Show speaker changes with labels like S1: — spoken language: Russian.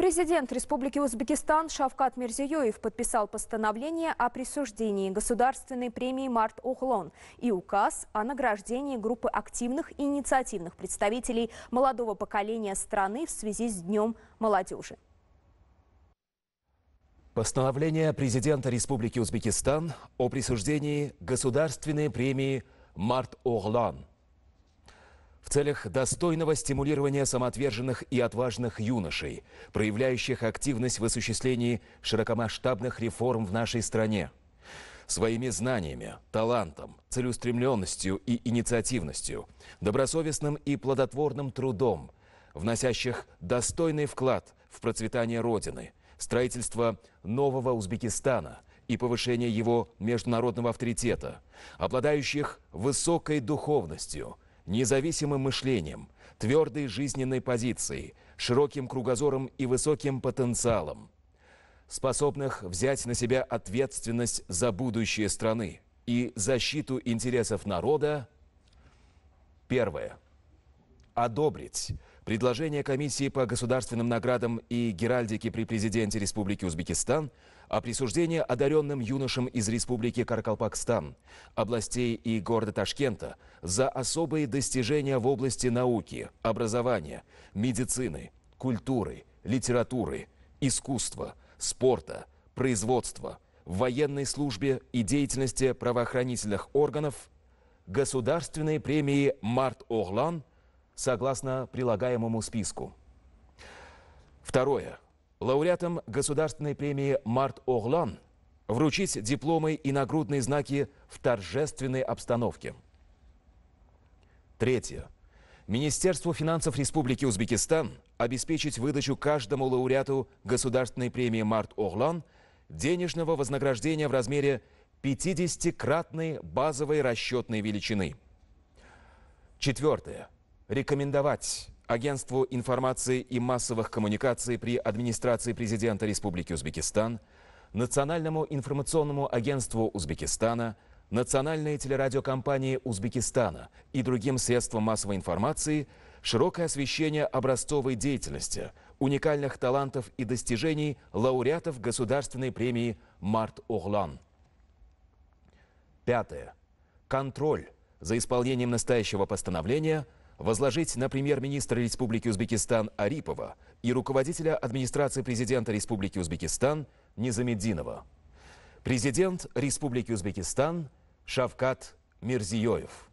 S1: Президент Республики Узбекистан Шавкат Мирзиёев подписал постановление о присуждении государственной премии «Март Охлон» и указ о награждении группы активных и инициативных представителей молодого поколения страны в связи с Днем молодежи. Постановление президента Республики Узбекистан о присуждении государственной премии «Март Охлон» в целях достойного стимулирования самоотверженных и отважных юношей, проявляющих активность в осуществлении широкомасштабных реформ в нашей стране. Своими знаниями, талантом, целеустремленностью и инициативностью, добросовестным и плодотворным трудом, вносящих достойный вклад в процветание Родины, строительство нового Узбекистана – и повышение его международного авторитета, обладающих высокой духовностью, независимым мышлением, твердой жизненной позицией, широким кругозором и высоким потенциалом, способных взять на себя ответственность за будущее страны и защиту интересов народа. Первое. Одобрить – Предложение Комиссии по государственным наградам и геральдике при президенте Республики Узбекистан о присуждении одаренным юношам из Республики Каркалпакстан, областей и города Ташкента за особые достижения в области науки, образования, медицины, культуры, литературы, искусства, спорта, производства, военной службе и деятельности правоохранительных органов, государственные премии «Март Оглан» – согласно прилагаемому списку. Второе. Лауреатам государственной премии «Март Оглан» вручить дипломы и нагрудные знаки в торжественной обстановке. Третье. Министерству финансов Республики Узбекистан обеспечить выдачу каждому лауреату государственной премии «Март Оглан» денежного вознаграждения в размере 50-кратной базовой расчетной величины. Четвертое рекомендовать Агентству информации и массовых коммуникаций при администрации президента Республики Узбекистан, Национальному информационному агентству Узбекистана, Национальной телерадиокомпании Узбекистана и другим средствам массовой информации широкое освещение образцовой деятельности, уникальных талантов и достижений лауреатов государственной премии «Март Оглан». Пятое. Контроль за исполнением настоящего постановления – возложить на премьер-министра Республики Узбекистан Арипова и руководителя администрации президента Республики Узбекистан Низамеддинова. Президент Республики Узбекистан Шавкат Мирзиёев.